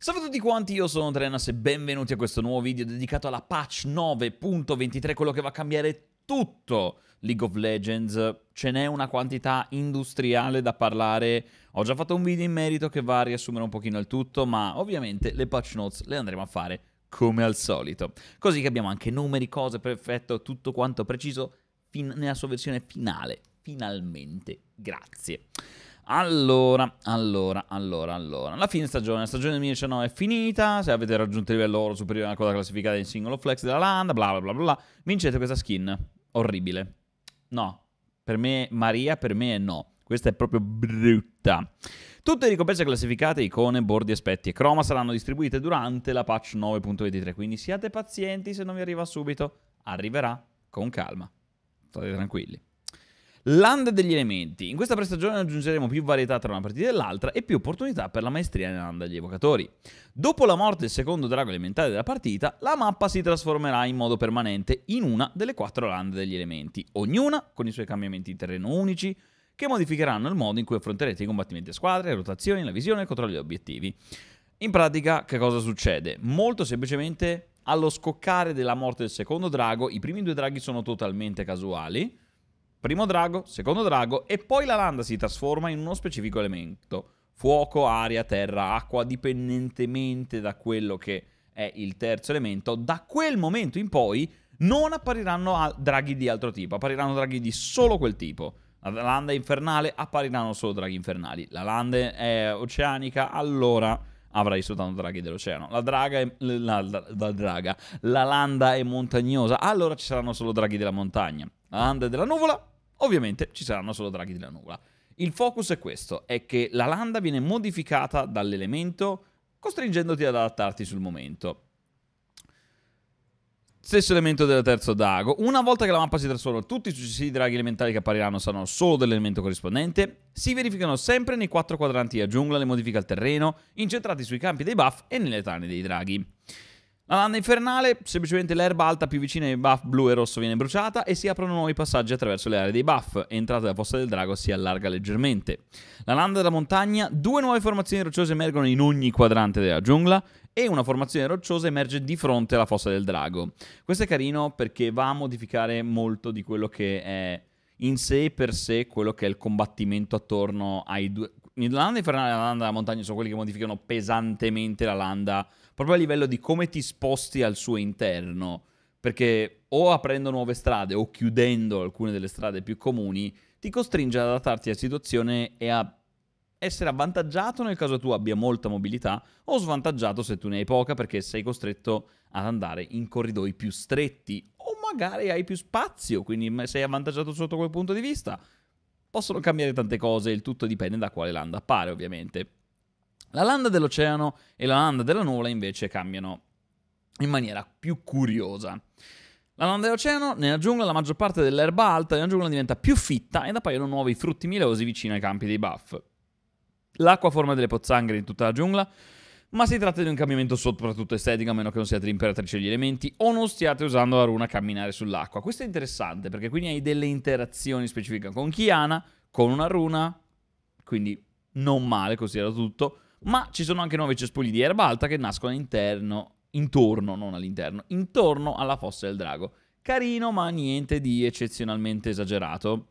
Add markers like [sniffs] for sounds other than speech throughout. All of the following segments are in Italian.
Salve a tutti quanti, io sono Trenas e benvenuti a questo nuovo video dedicato alla patch 9.23, quello che va a cambiare tutto League of Legends. Ce n'è una quantità industriale da parlare. Ho già fatto un video in merito che va a riassumere un pochino il tutto, ma ovviamente le patch notes le andremo a fare come al solito. Così che abbiamo anche numeri, cose, perfetto, tutto quanto preciso nella sua versione finale. Finalmente, grazie. Allora, allora, allora, allora. La fine stagione, la stagione 2019 è finita. Se avete raggiunto il livello oro superiore a quella classificata in singolo flex della Landa, bla bla bla bla, vincete questa skin. Orribile. No, per me Maria, per me no. Questa è proprio brutta. Tutte le ricompense classificate, icone, bordi, aspetti e croma saranno distribuite durante la patch 9.23, quindi siate pazienti se non vi arriva subito. Arriverà con calma. State tranquilli. Land degli elementi. In questa prestagione aggiungeremo più varietà tra una partita e l'altra e più opportunità per la maestria nella nell'anda degli evocatori. Dopo la morte del secondo drago elementare della partita, la mappa si trasformerà in modo permanente in una delle quattro land degli elementi, ognuna con i suoi cambiamenti in terreno unici, che modificheranno il modo in cui affronterete i combattimenti a squadre, le rotazioni, la visione e il controllo degli obiettivi. In pratica, che cosa succede? Molto semplicemente, allo scoccare della morte del secondo drago, i primi due draghi sono totalmente casuali, Primo drago, secondo drago e poi la landa si trasforma in uno specifico elemento. Fuoco, aria, terra, acqua, dipendentemente da quello che è il terzo elemento. Da quel momento in poi non appariranno draghi di altro tipo, appariranno draghi di solo quel tipo. La landa infernale appariranno solo draghi infernali. La landa è oceanica, allora avrai soltanto draghi dell'oceano. La draga, è, la, la, la, draga, la landa è montagnosa, allora ci saranno solo draghi della montagna la Land della nuvola, ovviamente ci saranno solo draghi della nuvola. Il focus è questo, è che la landa viene modificata dall'elemento costringendoti ad adattarti sul momento. Stesso elemento del terzo dago. Una volta che la mappa si trasforma, tutti i successivi draghi elementari che appariranno saranno solo dell'elemento corrispondente. Si verificano sempre nei quattro quadranti a giungla, le modifiche al terreno, incentrati sui campi dei buff e nelle tane dei draghi. La landa infernale, semplicemente l'erba alta più vicina ai buff blu e rosso viene bruciata e si aprono nuovi passaggi attraverso le aree dei buff. Entrata dalla fossa del drago si allarga leggermente. La landa da montagna, due nuove formazioni rocciose emergono in ogni quadrante della giungla e una formazione rocciosa emerge di fronte alla fossa del drago. Questo è carino perché va a modificare molto di quello che è in sé per sé quello che è il combattimento attorno ai due... La landa infernale e la landa da montagna sono quelli che modificano pesantemente la landa proprio a livello di come ti sposti al suo interno, perché o aprendo nuove strade o chiudendo alcune delle strade più comuni, ti costringe ad adattarti alla situazione e a essere avvantaggiato nel caso tu abbia molta mobilità o svantaggiato se tu ne hai poca perché sei costretto ad andare in corridoi più stretti o magari hai più spazio, quindi sei avvantaggiato sotto quel punto di vista. Possono cambiare tante cose, il tutto dipende da quale land appare ovviamente. La landa dell'oceano e la landa della nuvola invece cambiano in maniera più curiosa. La landa dell'oceano, nella giungla la maggior parte dell'erba alta nella giungla diventa più fitta ed appaiono nuovi frutti milosi vicino ai campi dei buff. L'acqua forma delle pozzanghere in tutta la giungla, ma si tratta di un cambiamento soprattutto estetico, a meno che non siate l'imperatrice degli elementi o non stiate usando la runa a camminare sull'acqua. Questo è interessante perché quindi hai delle interazioni specifiche con Kiana, con una runa, quindi non male, considerato tutto, ma ci sono anche nuovi cespugli di erba alta che nascono all'interno, intorno, non all'interno, intorno alla fossa del drago. Carino, ma niente di eccezionalmente esagerato.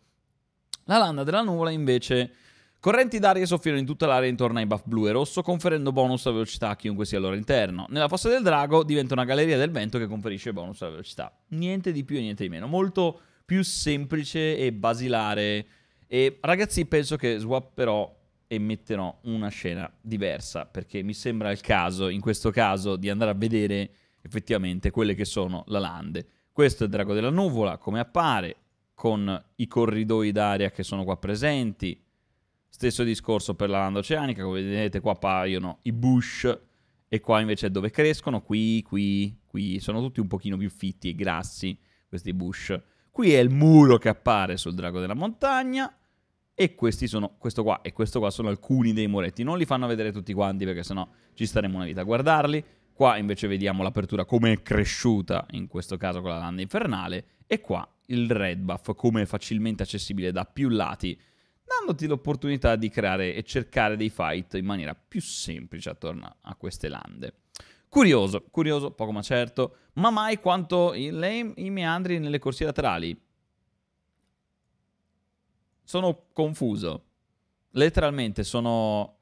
La landa della nuvola invece... Correnti d'aria soffiano in tutta l'area intorno ai buff blu e rosso, conferendo bonus a velocità a chiunque sia al loro interno. Nella fossa del drago diventa una galleria del vento che conferisce bonus alla velocità. Niente di più e niente di meno. Molto più semplice e basilare. E ragazzi, penso che swapperò e metterò una scena diversa perché mi sembra il caso, in questo caso, di andare a vedere effettivamente quelle che sono la lande. Questo è il drago della nuvola, come appare, con i corridoi d'aria che sono qua presenti. Stesso discorso per la landa oceanica, come vedete qua appaiono i bush e qua invece è dove crescono, qui, qui, qui, sono tutti un pochino più fitti e grassi questi bush. Qui è il muro che appare sul drago della montagna, e questi sono, questo qua e questo qua sono alcuni dei muretti. Non li fanno vedere tutti quanti perché sennò ci staremo una vita a guardarli. Qua invece vediamo l'apertura come è cresciuta, in questo caso con la landa infernale. E qua il red buff come è facilmente accessibile da più lati, dandoti l'opportunità di creare e cercare dei fight in maniera più semplice attorno a queste lande. Curioso, curioso, poco ma certo, ma mai quanto i, le, i meandri nelle corsie laterali. Sono confuso. Letteralmente sono...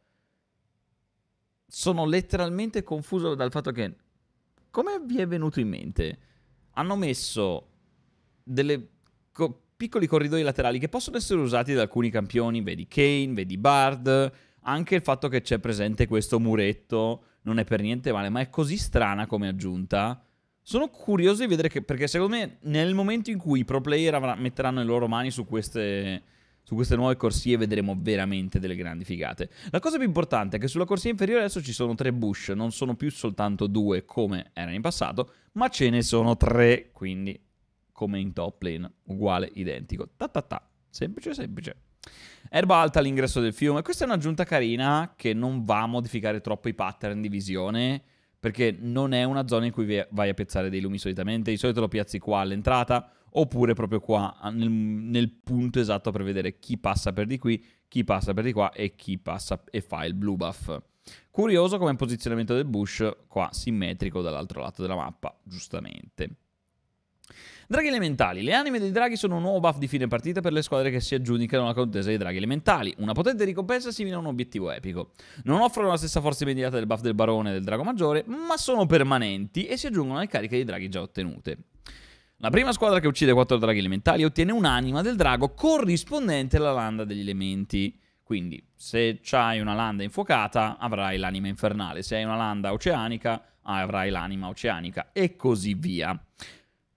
Sono letteralmente confuso dal fatto che... Come vi è venuto in mente? Hanno messo delle... Co- piccoli corridoi laterali che possono essere usati da alcuni campioni, vedi Kane, vedi Bard, anche il fatto che c'è presente questo muretto non è per niente male, ma è così strana come aggiunta. Sono curioso di vedere che, perché secondo me nel momento in cui i pro player avr- metteranno le loro mani su queste su queste nuove corsie vedremo veramente delle grandi figate. La cosa più importante è che sulla corsia inferiore adesso ci sono tre bush, non sono più soltanto due come erano in passato, ma ce ne sono tre, quindi come in top lane, uguale, identico. Ta ta ta, semplice semplice. Erba alta all'ingresso del fiume, questa è un'aggiunta carina che non va a modificare troppo i pattern di visione, perché non è una zona in cui vai a piazzare dei lumi solitamente, di solito lo piazzi qua all'entrata, oppure proprio qua nel, nel, punto esatto per vedere chi passa per di qui, chi passa per di qua e chi passa e fa il blue buff. Curioso come posizionamento del bush, qua simmetrico dall'altro lato della mappa, giustamente. Draghi elementali. Le anime dei draghi sono un nuovo buff di fine partita per le squadre che si aggiudicano alla contesa dei draghi elementali. Una potente ricompensa simile a un obiettivo epico. Non offrono la stessa forza immediata del buff del barone e del drago maggiore, ma sono permanenti e si aggiungono alle cariche dei draghi già ottenute. La prima squadra che uccide 4 draghi elementali ottiene un'anima del drago corrispondente alla landa degli elementi. Quindi, se hai una landa infuocata, avrai l'anima infernale. Se hai una landa oceanica, avrai l'anima oceanica. E così via.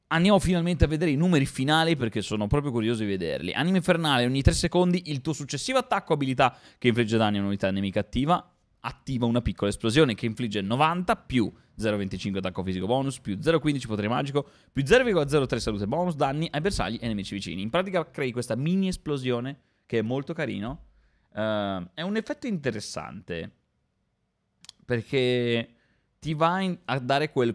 Andiamo finalmente a vedere i numeri finali perché sono proprio curioso di vederli. Anima infernale, ogni 3 secondi il tuo successivo attacco o abilità che infligge danni a un'unità nemica attiva attiva una piccola esplosione che infligge 90 più 0,25 attacco fisico bonus, più 0,15 potere magico, più 0,03 salute bonus, danni ai bersagli e nemici vicini. In pratica crei questa mini esplosione che è molto carino. Uh, è un effetto interessante perché ti va in- a dare quel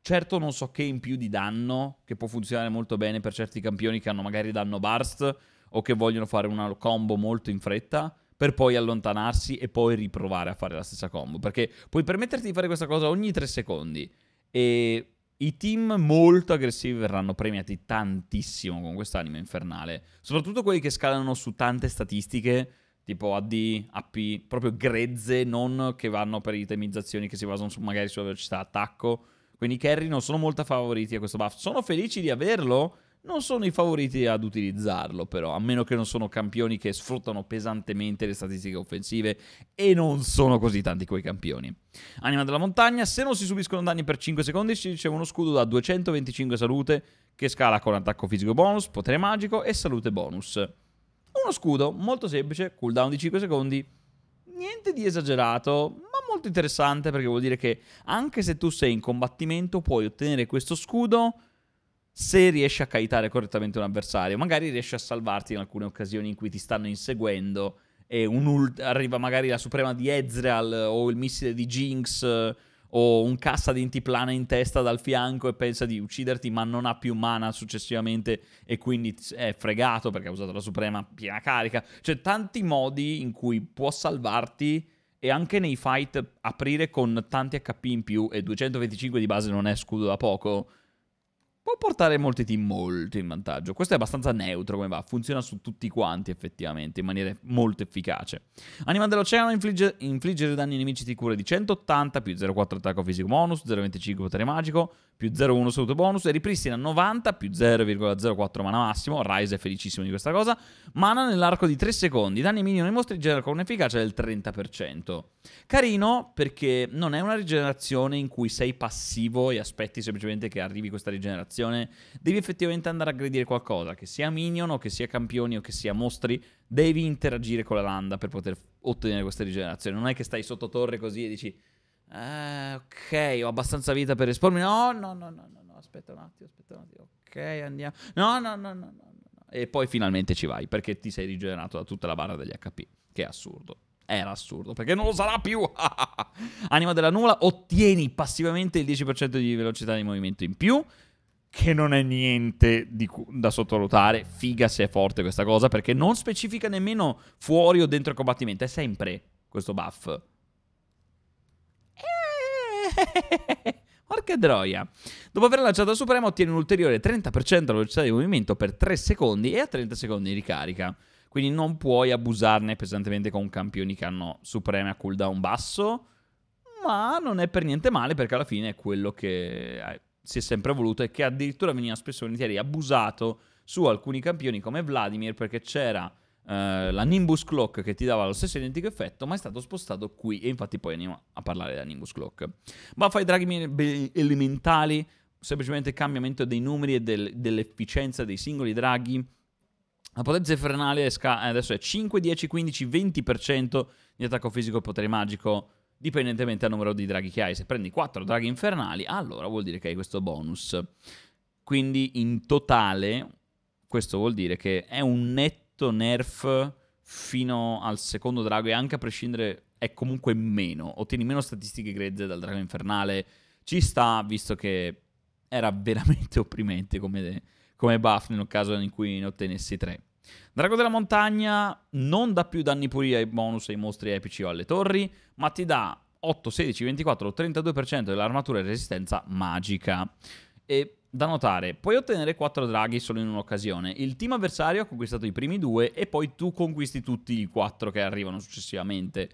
certo non so che in più di danno che può funzionare molto bene per certi campioni che hanno magari danno burst o che vogliono fare una combo molto in fretta per poi allontanarsi e poi riprovare a fare la stessa combo. Perché puoi permetterti di fare questa cosa ogni 3 secondi e i team molto aggressivi verranno premiati tantissimo con quest'anima infernale. Soprattutto quelli che scalano su tante statistiche, tipo AD, AP, proprio grezze, non che vanno per itemizzazioni che si basano su, magari sulla velocità attacco. Quindi i carry non sono molto favoriti a questo buff. Sono felici di averlo, non sono i favoriti ad utilizzarlo, però, a meno che non sono campioni che sfruttano pesantemente le statistiche offensive e non sono così tanti quei campioni. Anima della montagna, se non si subiscono danni per 5 secondi, si riceve uno scudo da 225 salute che scala con attacco fisico bonus, potere magico e salute bonus. Uno scudo molto semplice, cooldown di 5 secondi, niente di esagerato, ma molto interessante perché vuol dire che anche se tu sei in combattimento puoi ottenere questo scudo se riesci a kaitare correttamente un avversario. Magari riesci a salvarti in alcune occasioni in cui ti stanno inseguendo e ult- arriva magari la suprema di Ezreal eh, o il missile di Jinx eh, o un cassa di antiplana in testa dal fianco e pensa di ucciderti ma non ha più mana successivamente e quindi è fregato perché ha usato la suprema piena carica. Cioè tanti modi in cui può salvarti e anche nei fight aprire con tanti HP in più e 225 di base non è scudo da poco può portare molti team molto in vantaggio. Questo è abbastanza neutro come va, funziona su tutti quanti effettivamente in maniera molto efficace. Anima dell'Oceano infligge, infliggere danni ai nemici ti cura di 180 più 0,4 attacco fisico bonus, 0,25 potere magico, più 0,1 salute bonus e ripristina 90 più 0,04 mana massimo. Rise è felicissimo di questa cosa. Mana nell'arco di 3 secondi. Danni minimi ai mostri genera con un'efficacia del 30%. Carino perché non è una rigenerazione in cui sei passivo e aspetti semplicemente che arrivi questa rigenerazione situazione, devi effettivamente andare a aggredire qualcosa, che sia minion o che sia campioni o che sia mostri, devi interagire con la landa per poter ottenere questa rigenerazione. Non è che stai sotto torre così e dici, eh, ok, ho abbastanza vita per espormi. No, no, no, no, no, no, aspetta un attimo, aspetta un attimo. Ok, andiamo. No, no, no, no, no. E poi finalmente ci vai perché ti sei rigenerato da tutta la barra degli HP, che è assurdo era assurdo, perché non lo sarà più. [laughs] Anima della nuvola, ottieni passivamente il 10% di velocità di movimento in più che non è niente cu- da sottovalutare. Figa se è forte questa cosa, perché non specifica nemmeno fuori o dentro il combattimento, è sempre questo buff. Eh, [laughs] Porca droia. Dopo aver lanciato la Suprema ottiene un ulteriore 30% della velocità di movimento per 3 secondi e a 30 secondi di ricarica. Quindi non puoi abusarne pesantemente con campioni che hanno Suprema cooldown basso, ma non è per niente male perché alla fine è quello che eh, si è sempre voluto e che addirittura veniva spesso volentieri abusato su alcuni campioni come Vladimir perché c'era Uh, la Nimbus Clock che ti dava lo stesso identico effetto, ma è stato spostato qui e infatti poi andiamo a parlare della Nimbus Clock. Buff ai draghi elementali, semplicemente cambiamento dei numeri e del, dell'efficienza dei singoli draghi. La potenza infernale eh, adesso è 5, 10, 15, 20% di attacco fisico e potere magico dipendentemente dal numero di draghi che hai. Se prendi 4 draghi infernali, allora vuol dire che hai questo bonus. Quindi in totale, questo vuol dire che è un netto nerf fino al secondo drago e anche a prescindere è comunque meno. Ottieni meno statistiche grezze dal drago infernale. Ci sta, visto che era veramente [laughs] opprimente come, come buff nel caso in cui ne ottenessi 3. Drago della montagna non dà più danni puri ai bonus, ai mostri epici o alle torri, ma ti dà 8, 16, 24 32% dell'armatura e resistenza magica. E da notare, puoi ottenere 4 draghi solo in un'occasione. Il team avversario ha conquistato i primi due e poi tu conquisti tutti i 4 che arrivano successivamente.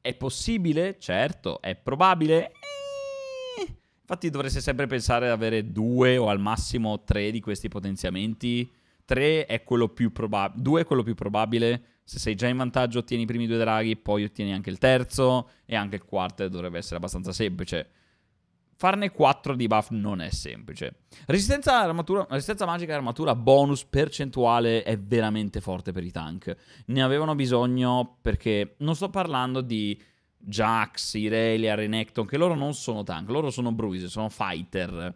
È possibile? Certo. È probabile? Eeeh. Infatti dovreste sempre pensare ad avere 2 o al massimo 3 di questi potenziamenti 3 è quello più probabile, 2 è quello più probabile, se sei già in vantaggio ottieni i primi due draghi, poi ottieni anche il terzo e anche il quarto dovrebbe essere abbastanza semplice. Farne 4 di buff non è semplice. Resistenza, resistenza magica e armatura bonus percentuale è veramente forte per i tank. Ne avevano bisogno perché non sto parlando di Jax, Irelia, Renekton, che loro non sono tank, loro sono bruise, sono fighter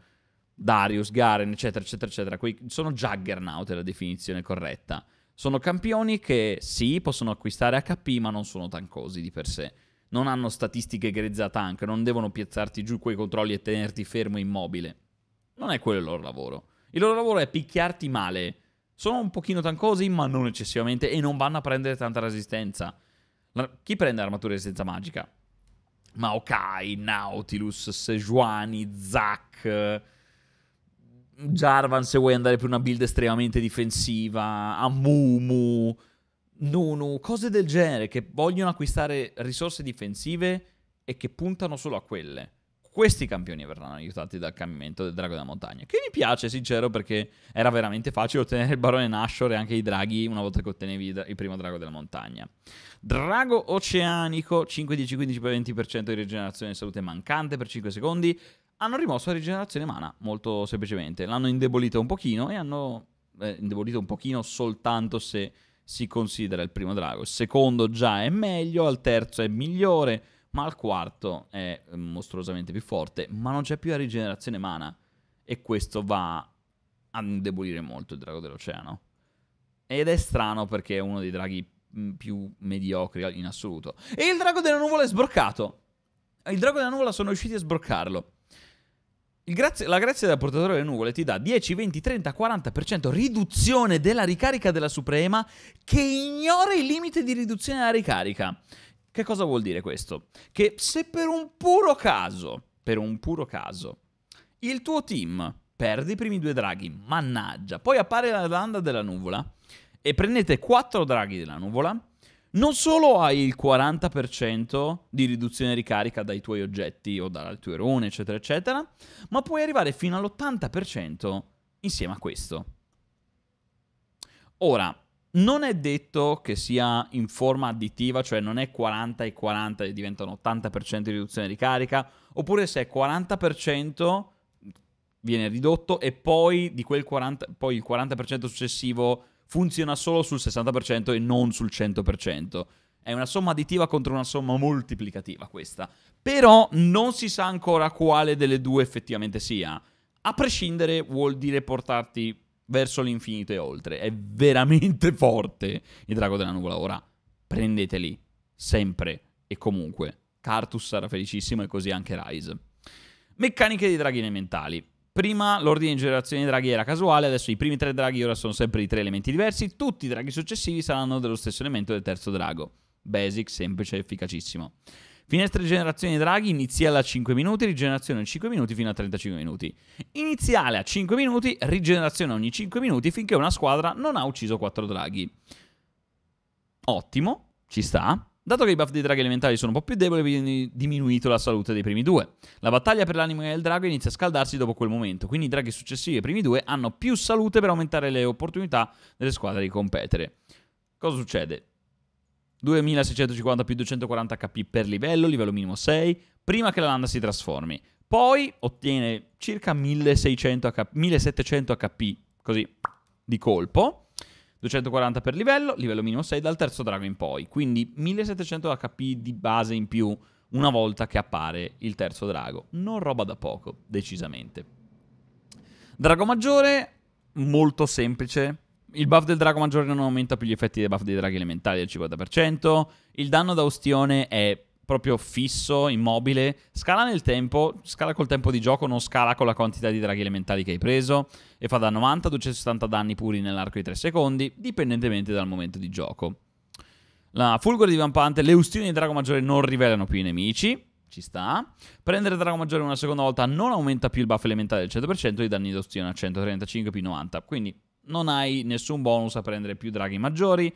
Darius, Garen, eccetera, eccetera, eccetera. Quei sono juggernaut è la definizione corretta. Sono campioni che sì, possono acquistare HP, ma non sono tancosi di per sé. Non hanno statistiche grezze a tank, non devono piazzarti giù quei controlli e tenerti fermo immobile. Non è quello il loro lavoro. Il loro lavoro è picchiarti male. Sono un pochino tancosi, ma non eccessivamente, e non vanno a prendere tanta resistenza. La... Chi prende armatura di resistenza magica? Maokai, Nautilus, Sejuani, Zack Jarvan se vuoi andare per una build estremamente difensiva, Amumu, Nunu, cose del genere che vogliono acquistare risorse difensive e che puntano solo a quelle. Questi campioni verranno aiutati dal cambiamento del drago della montagna. Che mi piace, sincero, perché era veramente facile ottenere il barone Nashor e anche i draghi una volta che ottenevi il primo drago della montagna. Drago oceanico, 5-10-15-20% di rigenerazione di salute mancante per 5 secondi hanno rimosso la rigenerazione mana molto semplicemente, l'hanno indebolita un pochino e hanno eh, indebolito un pochino soltanto se si considera il primo drago. Il secondo già è meglio, al terzo è migliore, ma al quarto è eh, mostruosamente più forte, ma non c'è più la rigenerazione mana e questo va a indebolire molto il drago dell'oceano. Ed è strano perché è uno dei draghi mm, più mediocri in assoluto. E il drago della nuvola è sbroccato. Il drago della nuvola sono riusciti a sbroccarlo. Grazie, la grazia del portatore delle nuvole ti dà 10, 20, 30, 40% riduzione della ricarica della Suprema che ignora il limite di riduzione della ricarica. Che cosa vuol dire questo? Che se per un puro caso, per un puro caso, il tuo team perde i primi due draghi, mannaggia, poi appare la landa della nuvola e prendete 4 draghi della nuvola, non solo hai il 40% di riduzione ricarica dai tuoi oggetti o dalle tue rune, eccetera, eccetera, ma puoi arrivare fino all'80% insieme a questo. Ora, non è detto che sia in forma additiva, cioè non è 40 e 40 e diventano 80% di riduzione di carica, oppure se è 40% viene ridotto e poi, 40, poi il 40% successivo funziona solo sul 60% e non sul 100%. È una somma additiva contro una somma moltiplicativa questa. Però non si sa ancora quale delle due effettivamente sia. A prescindere vuol dire portarti verso l'infinito e oltre. È veramente [laughs] forte il drago della nuvola. Ora, prendeteli sempre e comunque. Cartus sarà felicissimo e così anche Rise. Meccaniche di draghi elementali. Prima l'ordine di generazione dei draghi era casuale, adesso i primi tre draghi ora sono sempre di tre elementi diversi, tutti i draghi successivi saranno dello stesso elemento del terzo drago. Basic, semplice, efficacissimo. Finestra di generazione draghi iniziale a 5 minuti, rigenerazione ogni 5 minuti fino a 35 minuti. Iniziale a 5 minuti, rigenerazione ogni 5 minuti finché una squadra non ha ucciso 4 draghi. Ottimo, ci sta. Dato che i buff dei draghi elementari sono un po' più deboli, viene diminuito la salute dei primi due. La battaglia per l'anima del drago inizia a scaldarsi dopo quel momento, quindi i draghi successivi ai primi due hanno più salute per aumentare le opportunità delle squadre di competere. Cosa succede? 2650 più 240 HP per livello, livello minimo 6, prima che la landa si trasformi. Poi ottiene circa 1600 HP, 1700 HP, così, di colpo 240 per livello, livello minimo 6 dal terzo drago in poi, quindi 1700 HP di base in più una volta che appare il terzo drago. Non roba da poco, decisamente. Drago maggiore, molto semplice. Il buff del drago maggiore non aumenta più gli effetti dei buff dei draghi elementari al 50%. Il danno da ustione è proprio fisso, immobile, scala nel tempo, scala col tempo di gioco, non scala con la quantità di draghi elementali che hai preso e fa da 90 a 270 danni puri nell'arco di 3 secondi, dipendentemente dal momento di gioco. La fulgore di vampante, le ustioni di drago maggiore non rivelano più i nemici, ci sta. Prendere drago maggiore una seconda volta non aumenta più il buff elementare del 100% e i danni di ustione a 135 più 90, quindi non hai nessun bonus a prendere più draghi maggiori,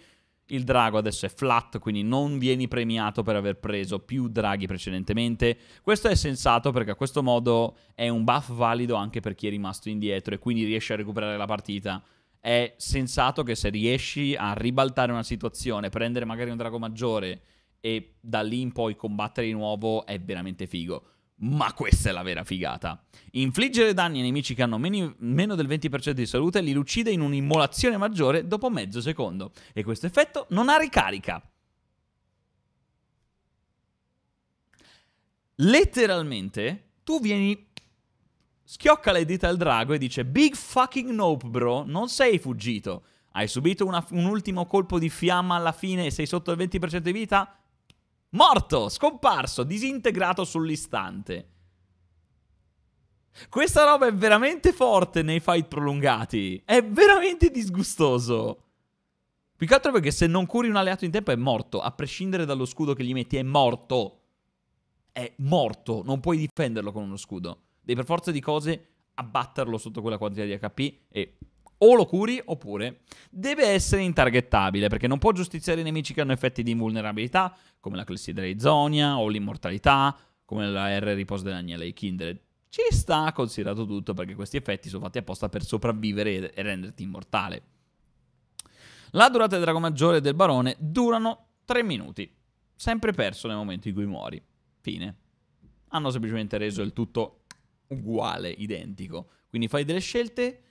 il drago adesso è flat, quindi non vieni premiato per aver preso più draghi precedentemente. Questo è sensato perché a questo modo è un buff valido anche per chi è rimasto indietro e quindi riesce a recuperare la partita. È sensato che se riesci a ribaltare una situazione, prendere magari un drago maggiore e da lì in poi combattere di nuovo è veramente figo. Ma questa è la vera figata. Infliggere danni ai nemici che hanno meni, meno del 20% di salute li uccide in un'immolazione maggiore dopo mezzo secondo. E questo effetto non ha ricarica. Letteralmente, tu vieni... Schiocca le dita al drago e dice Big fucking nope bro, non sei fuggito. Hai subito una, un ultimo colpo di fiamma alla fine e sei sotto il 20% di vita? Morto, scomparso, disintegrato sull'istante. Questa roba è veramente forte nei fight prolungati. È veramente disgustoso. Più che altro perché se non curi un alleato in tempo è morto. A prescindere dallo scudo che gli metti, è morto. È morto. Non puoi difenderlo con uno scudo. Devi per forza di cose abbatterlo sotto quella quantità di HP e o lo curi oppure deve essere intargettabile perché non può giustiziare i nemici che hanno effetti di invulnerabilità come la clessidreizonia o l'immortalità come la R riposo dell'agnello e kindred. Ci sta considerato tutto perché questi effetti sono fatti apposta per sopravvivere e renderti immortale. La durata del drago maggiore e del barone durano 3 minuti, sempre perso nel momento in cui muori. Fine. Hanno semplicemente reso il tutto uguale, identico. Quindi fai delle scelte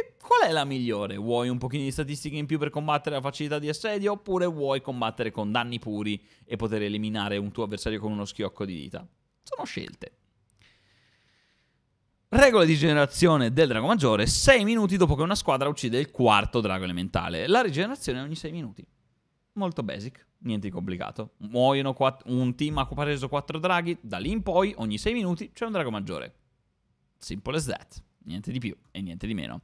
e qual è la migliore? Vuoi un pochino di statistiche in più per combattere la facilità di assedio oppure vuoi combattere con danni puri e poter eliminare un tuo avversario con uno schiocco di dita? Sono scelte. Regole di generazione del drago maggiore 6 minuti dopo che una squadra uccide il quarto drago elementale. La rigenerazione è ogni 6 minuti. Molto basic, niente di complicato. Muoiono quatt- un team ha preso 4 draghi, da lì in poi ogni 6 minuti c'è un drago maggiore. Simple as that niente di più e niente di meno.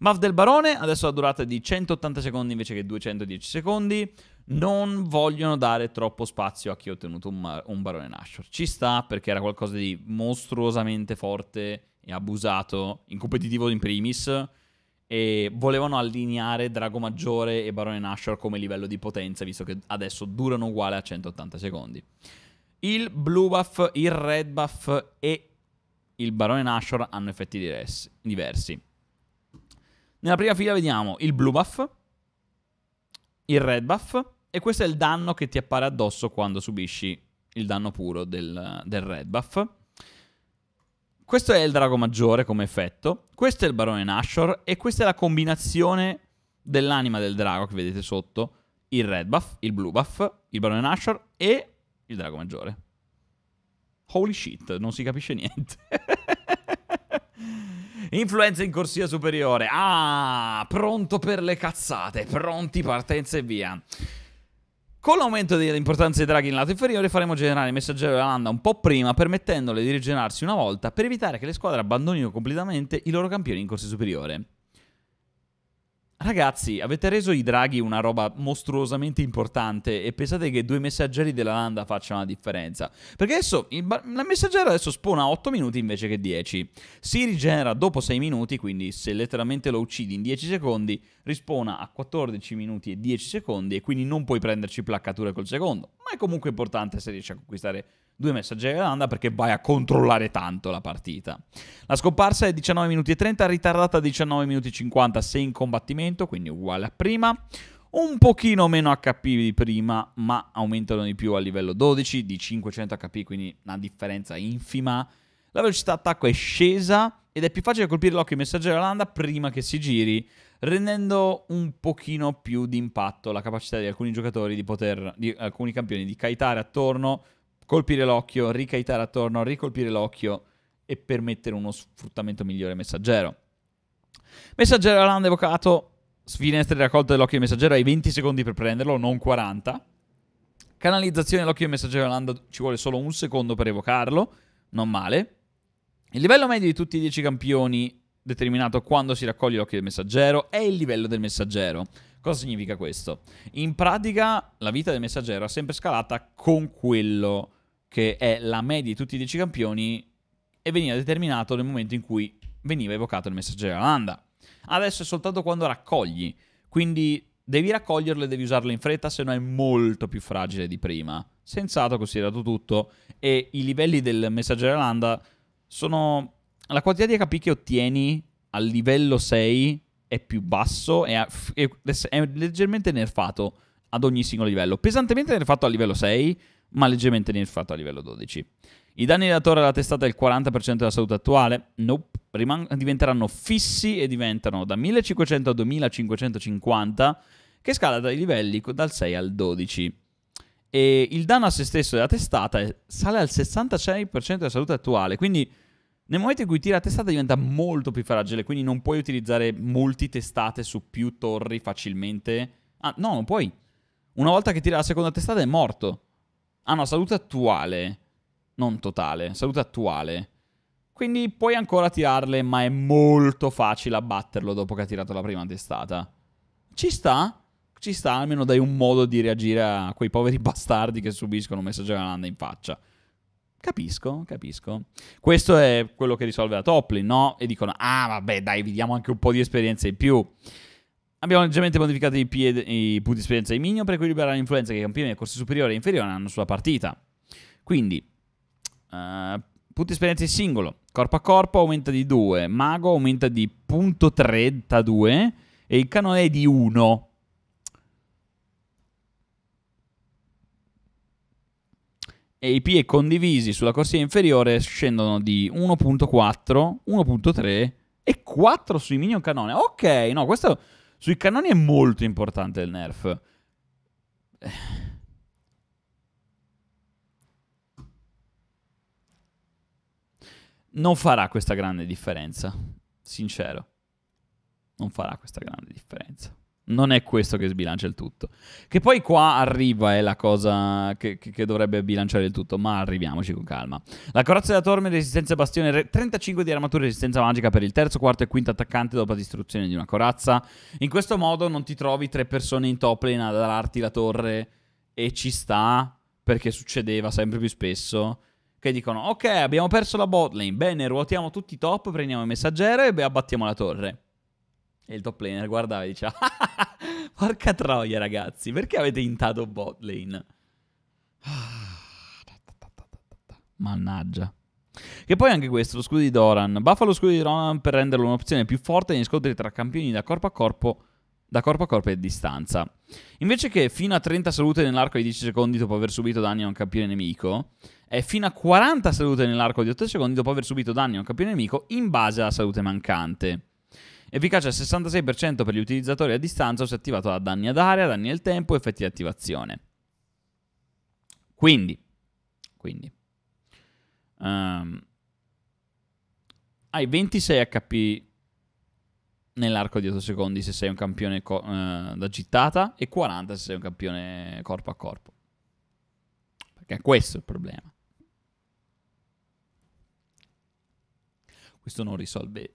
Muff del Barone, adesso ha durata di 180 secondi invece che 210 secondi, non vogliono dare troppo spazio a chi ha ottenuto un, un Barone Nashor. Ci sta perché era qualcosa di mostruosamente forte e abusato, in competitivo in primis, e volevano allineare Drago Maggiore e Barone Nashor come livello di potenza, visto che adesso durano uguale a 180 secondi. Il blue buff, il red buff e il barone Nashor hanno effetti diversi. Nella prima fila vediamo il blue buff, il red buff, e questo è il danno che ti appare addosso quando subisci il danno puro del, del red buff. Questo è il drago maggiore come effetto, questo è il barone Nashor e questa è la combinazione dell'anima del drago che vedete sotto, il red buff, il blue buff, il barone Nashor e il drago maggiore. Holy shit, non si capisce niente. [laughs] Influenza in corsia superiore. Ah, pronto per le cazzate. Pronti, partenza e via. Con l'aumento dell'importanza dei draghi in lato inferiore faremo generare il messaggero della landa un po' prima permettendole di rigenerarsi una volta per evitare che le squadre abbandonino completamente i loro campioni in corsia superiore. Ragazzi, avete reso i draghi una roba mostruosamente importante e pensate che due messaggeri della Landa facciano la differenza. Perché adesso il, la messaggera adesso spona 8 minuti invece che 10. Si rigenera dopo 6 minuti, quindi se letteralmente lo uccidi in 10 secondi, rispona a 14 minuti e 10 secondi e quindi non puoi prenderci placcature col secondo. Ma è comunque importante se riesci a conquistare Due messaggi all'Irlanda perché vai a controllare tanto la partita. La scomparsa è 19 minuti e 30, ritardata 19 minuti e 50 se in combattimento, quindi uguale a prima. Un pochino meno HP di prima, ma aumentano di più a livello 12 di 500 HP, quindi una differenza infima. La velocità d'attacco è scesa ed è più facile colpire l'occhio messaggero Landa prima che si giri, rendendo un pochino più di impatto la capacità di alcuni giocatori di poter, di alcuni campioni, di kaitare attorno colpire l'occhio, ricaitare attorno, ricolpire l'occhio e permettere uno sfruttamento migliore al messaggero. Messaggero Alan evocato, finestra di raccolta dell'occhio del messaggero hai 20 secondi per prenderlo, non 40. Canalizzazione dell'occhio del messaggero Alan ci vuole solo un secondo per evocarlo, non male. Il livello medio di tutti i 10 campioni determinato quando si raccoglie l'occhio del messaggero è il livello del messaggero. Cosa significa questo? In pratica la vita del messaggero è sempre scalata con quello che è la media di tutti i 10 campioni, e veniva determinato nel momento in cui veniva evocato il messaggero Landa. Adesso è soltanto quando raccogli, quindi devi raccoglierlo e devi usarlo in fretta, se no è molto più fragile di prima. Sensato considerato tutto, e i livelli del messaggero Landa sono... La quantità di HP che ottieni al livello 6 è più basso e è leggermente nerfato ad ogni singolo livello. Pesantemente nerfato al livello 6, ma leggermente nerfato a livello 12. I danni della torre alla testata del 40% della salute attuale? Nope. Riman- diventeranno fissi e diventano da 1500 a 2550, che scala dai livelli dal 6 al 12. E il danno a se stesso della testata sale al 66% della salute attuale, quindi nel momento in cui tira la testata diventa molto più fragile, quindi non puoi utilizzare molti testate su più torri facilmente. Ah, no, non puoi. Una volta che tira la seconda testata è morto. Ah no, salute attuale. Non totale, salute attuale. Quindi puoi ancora tirarle, ma è molto facile abbatterlo dopo che ha tirato la prima testata. Ci sta? Ci sta, almeno dai un modo di reagire a quei poveri [laughs] bastardi che subiscono un messaggio galanda in faccia. Capisco, capisco. Questo è quello che risolve la Toplin, no? E dicono, ah vabbè dai, vi diamo anche un po' di esperienza in più. Abbiamo leggermente modificato i, piede, i punti esperienza di Minion per equilibrare l'influenza che i campioni a corsi superiore e inferiore hanno sulla partita. Quindi, uh, punti esperienza di singolo, corpo a corpo aumenta di 2, mago aumenta di 0.32 e il canone è di 1. E i pie condivisi sulla corsia inferiore scendono di 1.4, 1.3 e 4 sui minion canone. Ok, no, questo sui cannoni è molto importante il nerf. Non farà questa grande differenza, sincero. Non farà questa grande differenza. Non è questo che sbilancia il tutto. Che poi qua arriva è eh, la cosa che, che, dovrebbe bilanciare il tutto, ma arriviamoci con calma. La corazza da torme, resistenza bastione, 35 di armatura e resistenza magica per il terzo, quarto e quinto attaccante dopo la distruzione di una corazza. In questo modo non ti trovi tre persone in top lane ad ararti la torre e ci sta, perché succedeva sempre più spesso che dicono ok abbiamo perso la bot lane, bene ruotiamo tutti i top, prendiamo il messaggero e abbattiamo la torre. E il top laner guardava e diceva, [laughs] porca troia ragazzi, perché avete intato bot lane? [sighs] Mannaggia. Che poi anche questo, lo scudo di Doran. Buffa lo scudo di Doran per renderlo un'opzione più forte negli scontri tra campioni da corpo a corpo, da corpo a corpo e a distanza. Invece che fino a 30 salute nell'arco di 10 secondi dopo aver subito danni a un campione nemico, è fino a 40 salute nell'arco di 8 secondi dopo aver subito danni a un campione nemico in base alla salute mancante. Efficace al 66% per gli utilizzatori a distanza se attivato da danni ad area, danni al tempo, effetti di attivazione. Quindi, quindi um, hai 26 HP nell'arco di 8 secondi se sei un campione uh, da gittata e 40 se sei un campione corpo a corpo. Perché questo è il problema. Questo non risolve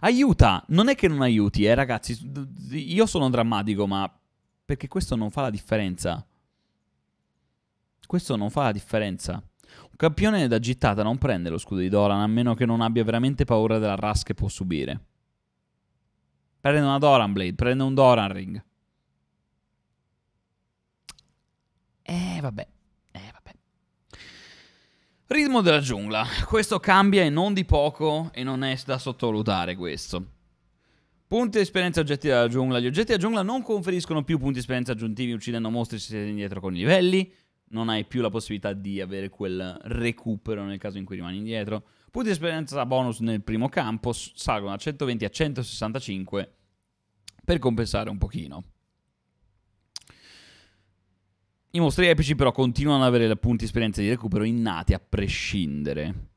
Aiuta! Non è che non aiuti, eh, ragazzi. Io sono drammatico, ma perché questo non fa la differenza. Questo non fa la differenza. Un campione da gittata non prende lo scudo di Doran a meno che non abbia veramente paura della ras che può subire. Prende una Doran Blade, prende un Doran Ring. Eh, vabbè. Ritmo della giungla. Questo cambia e non di poco e non è da sottovalutare questo. Punti di esperienza oggetti della giungla. Gli oggetti della giungla non conferiscono più punti di esperienza aggiuntivi uccidendo mostri se siete indietro con i livelli. Non hai più la possibilità di avere quel recupero nel caso in cui rimani indietro. Punti di esperienza bonus nel primo campo salgono da 120 a 165 per compensare un pochino. I mostri epici però continuano ad avere punti esperienza di recupero innati a prescindere.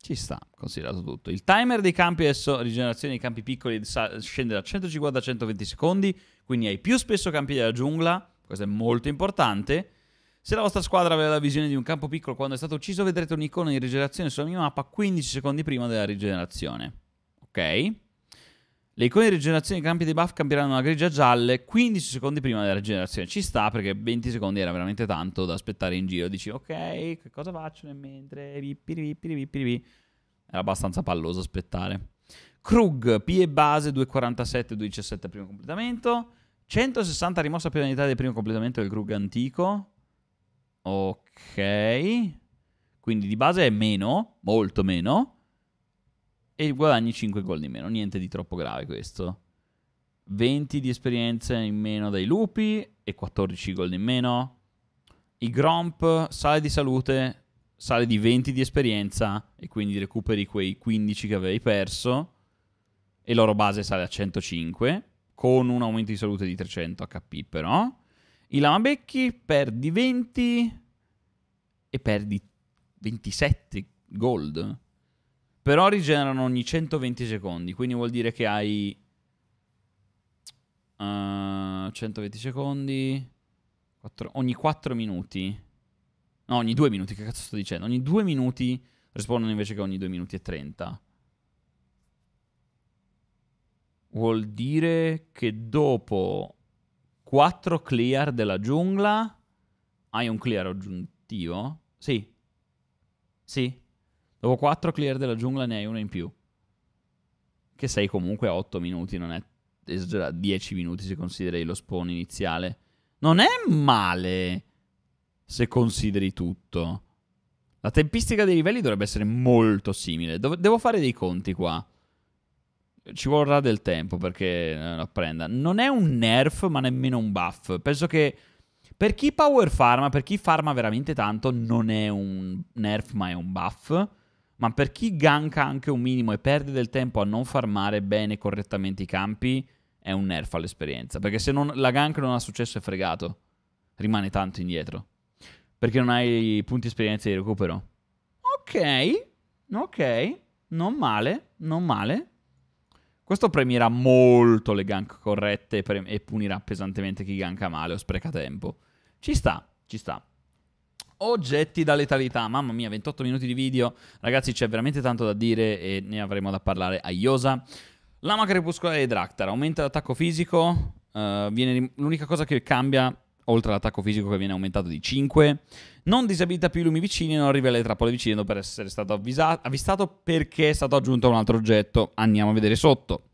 Ci sta, considerato tutto. Il timer dei campi adesso, rigenerazione dei campi piccoli, scende da 150 a 120 secondi, quindi hai più spesso campi della giungla, questo è molto importante. Se la vostra squadra aveva la visione di un campo piccolo quando è stato ucciso, vedrete un'icona di rigenerazione sulla minimappa 15 secondi prima della rigenerazione. Ok? Le icone di rigenerazione dei campi dei buff cambieranno una grigia gialle 15 secondi prima della rigenerazione. Ci sta perché 20 secondi era veramente tanto da aspettare in giro. Dici, ok, che cosa faccio nel mentre? Era abbastanza palloso aspettare. Krug, PE base 247, 217 primo completamento. 160 rimossa penalità del primo completamento del Krug antico. Ok. Quindi di base è meno, molto meno e guadagni 5 gol di meno, niente di troppo grave questo. 20 di esperienza in meno dai lupi e 14 gol in meno. I Gromp sale di salute, sale di 20 di esperienza e quindi recuperi quei 15 che avevi perso e loro base sale a 105 con un aumento di salute di 300 HP però. I Lamabecchi perdi 20 e perdi 27 gold. Però rigenerano ogni 120 secondi, quindi vuol dire che hai... Uh, eh, 120 secondi... 4, ogni 4 minuti... No, ogni 2 minuti, che cazzo sto dicendo? Ogni 2 minuti rispondono invece che ogni 2 minuti e 30. Vuol dire che dopo 4 clear della giungla hai un clear aggiuntivo? Sì. Sì. Dopo 4 clear della giungla ne hai una in più. Che sei comunque a 8 minuti, non è esagerato. 10 minuti se consideri lo spawn iniziale. Non è male se consideri tutto. La tempistica dei livelli dovrebbe essere molto simile. devo fare dei conti qua. Ci vorrà del tempo perché eh, lo prenda. Non è un nerf, ma nemmeno un buff. Penso che per chi power farma, per chi farma veramente tanto, non è un nerf, ma è un buff ma per chi ganka anche un minimo e perde del tempo a non farmare bene e correttamente i campi, è un nerf all'esperienza. Perché se non, la gank non ha successo è fregato, rimane tanto indietro. Perché non hai punti esperienza di recupero. Ok, ok, non male, non male. Questo premierà molto le gank corrette e, e punirà pesantemente chi ganka male o spreca tempo. Ci sta, ci sta. Oggetti da letalità, mamma mia, 28 minuti di video, ragazzi c'è veramente tanto da dire e ne avremo da parlare a Iosa. Lama crepuscolare di Draktar, aumenta l'attacco fisico, uh, viene, l'unica cosa che cambia, oltre all'attacco fisico che viene aumentato di 5, non disabilita più i lumi vicini e non arriva alle trappole vicine dopo essere stato avvisa- avvistato perché è stato aggiunto un altro oggetto, andiamo a vedere sotto.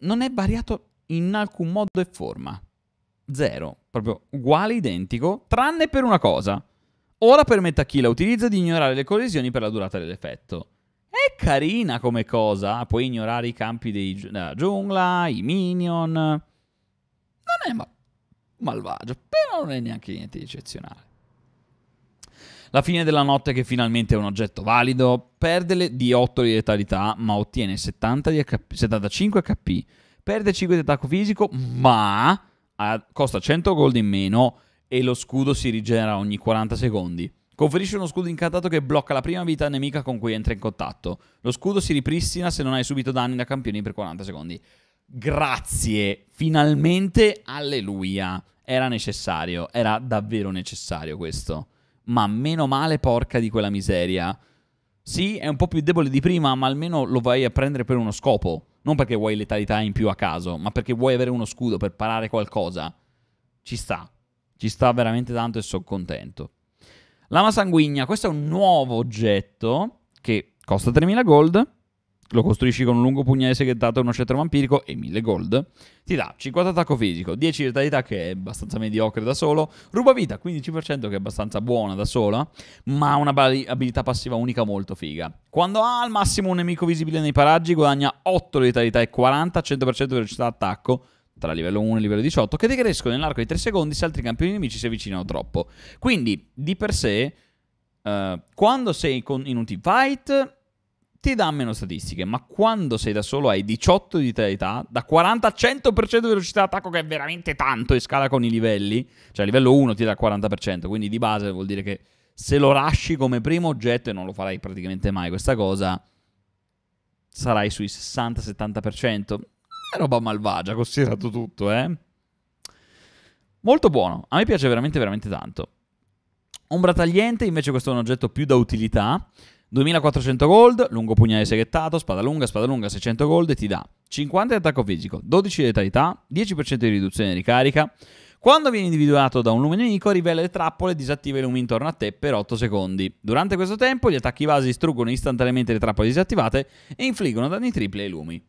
Non è variato in alcun modo e forma. Zero. Proprio uguale, identico, tranne per una cosa. Ora permette a chi la utilizza di ignorare le collisioni per la durata dell'effetto. È carina come cosa. Ah, puoi ignorare i campi della giungla, i minion. Non è ma- malvagio, però non è neanche niente di eccezionale. La fine della notte che finalmente è un oggetto valido, perde di 8 di letalità ma ottiene 70 HP, 75 HP, perde 5 di attacco fisico ma ha, costa 100 gold in meno e lo scudo si rigenera ogni 40 secondi. Conferisce uno scudo incantato che blocca la prima vita nemica con cui entra in contatto. Lo scudo si ripristina se non hai subito danni da campioni per 40 secondi. Grazie, finalmente, alleluia. Era necessario, era davvero necessario questo. Ma meno male porca di quella miseria. Sì, è un po' più debole di prima, ma almeno lo vai a prendere per uno scopo non perché vuoi letalità in più a caso, ma perché vuoi avere uno scudo per parare qualcosa, ci sta. Ci sta veramente tanto e sono contento. Lama sanguigna, questo è un nuovo oggetto che costa 3000 gold lo costruisci con un lungo pugnale segretato e uno scettro vampirico e 1000 gold, ti dà 50 attacco fisico, 10 letalità che è abbastanza mediocre da solo, ruba vita 15% che è abbastanza buona da sola, ma ha una abilità passiva unica molto figa. Quando ha al massimo un nemico visibile nei paraggi guadagna 8 letalità e 40, 100% di velocità d'attacco tra livello 1 e livello 18, che decrescono nell'arco di 3 secondi se altri campioni nemici si avvicinano troppo. Quindi, di per sé, eh, quando sei in un teamfight ti dà meno statistiche, ma quando sei da solo hai 18 di vitalità, da 40 a 100% di velocità d'attacco che è veramente tanto e scala con i livelli, cioè livello 1 ti dà 40%, quindi di base vuol dire che se lo lasci come primo oggetto e non lo farai praticamente mai questa cosa, sarai sui 60-70%. È roba malvagia, considerato tutto, eh. Molto buono, a me piace veramente veramente tanto. Ombra tagliente invece questo è un oggetto più da utilità, 2400 gold, lungo pugnale seghettato, spada lunga, spada lunga, 600 gold e ti dà 50 di attacco fisico, 12 di letalità, 10% di riduzione di ricarica. Quando viene individuato da un lume nemico, rivela le trappole e disattiva i lumi intorno a te per 8 secondi. Durante questo tempo, gli attacchi vasi distruggono istantaneamente le trappole disattivate e infliggono danni tripli ai lumi.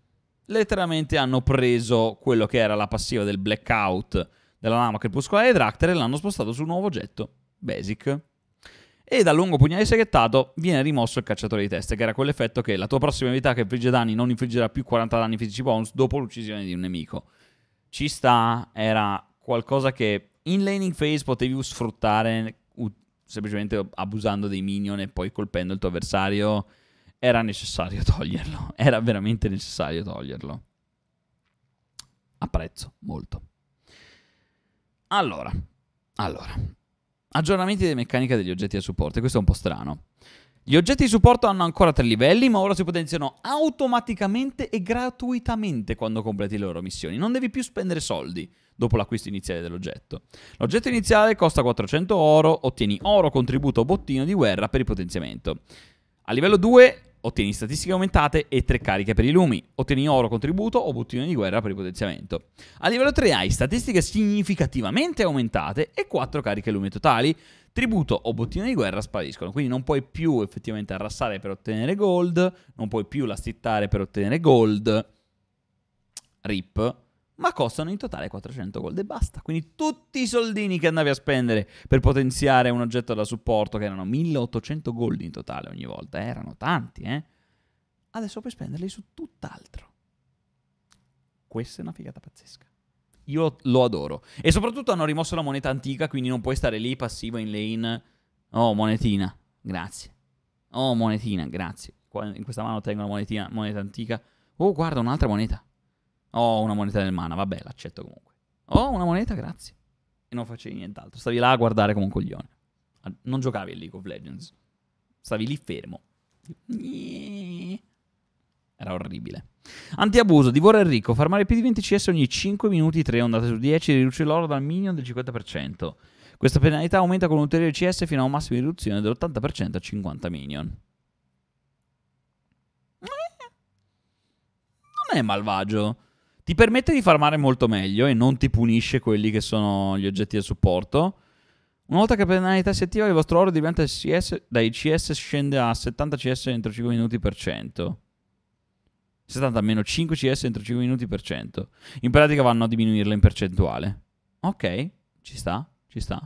Letteralmente hanno preso quello che era la passiva del blackout della lama crepuscolare di Dracter e l'hanno spostato su un nuovo oggetto, Basic e dal lungo pugnale seghettato viene rimosso il cacciatore di teste, che era quell'effetto che la tua prossima abilità che infligge danni non infliggerà più 40 danni fisici bonus dopo l'uccisione di un nemico. Ci sta, era qualcosa che in laning phase potevi sfruttare semplicemente abusando dei minion e poi colpendo il tuo avversario. Era necessario [laughs] toglierlo, era veramente necessario toglierlo. Apprezzo molto. Allora, allora, Aggiornamenti delle meccaniche degli oggetti a supporto, questo è un po' strano. Gli oggetti di supporto hanno ancora tre livelli, ma ora si potenziano automaticamente e gratuitamente quando completi le loro missioni. Non devi più spendere soldi dopo l'acquisto iniziale dell'oggetto. L'oggetto iniziale costa 400 oro, ottieni oro, contributo o bottino di guerra per il potenziamento. A livello 2 ottieni statistiche aumentate e 3 cariche per i lumi, ottieni oro contributo o bottino di guerra per il potenziamento. A livello 3 hai statistiche significativamente aumentate e 4 cariche lumi totali, tributo o bottino di guerra spariscono, quindi non puoi più effettivamente arrassare per ottenere gold, non puoi più lastittare per ottenere gold, rip, ma costano in totale 400 gold e basta. Quindi tutti i soldini che andavi a spendere per potenziare un oggetto da supporto, che erano 1800 gold in totale ogni volta, erano tanti, eh? Adesso puoi spenderli su tutt'altro. Questa è una figata pazzesca. Io lo adoro. E soprattutto hanno rimosso la moneta antica, quindi non puoi stare lì passivo in lane. Oh, monetina, grazie. Oh, monetina, grazie. In questa mano tengo la monetina, moneta antica. Oh, guarda, un'altra moneta. Ho una moneta nel mana, vabbè, l'accetto comunque. Ho una moneta, grazie. E non facevi nient'altro. Stavi là a guardare come un coglione. Non giocavi in League of Legends. Stavi lì fermo. Era orribile. Antiabuso, divora Enrico, farmare più di 20 CS ogni 5 minuti 3 ondate su 10, riduce l'oro dal minion del 50%. Questa penalità aumenta con un ulteriore CS fino a un massimo di riduzione dell'80% a 50 minion. Eh, non è malvagio ti permette di farmare molto meglio e non ti punisce quelli che sono gli oggetti del supporto. Una volta che la penalità si attiva, il vostro oro diventa CS, dai CS scende a 70 CS entro 5 minuti per cento. 70 meno 5 CS entro 5 minuti per cento. In pratica vanno a diminuirla in percentuale. Ok, ci sta, ci sta.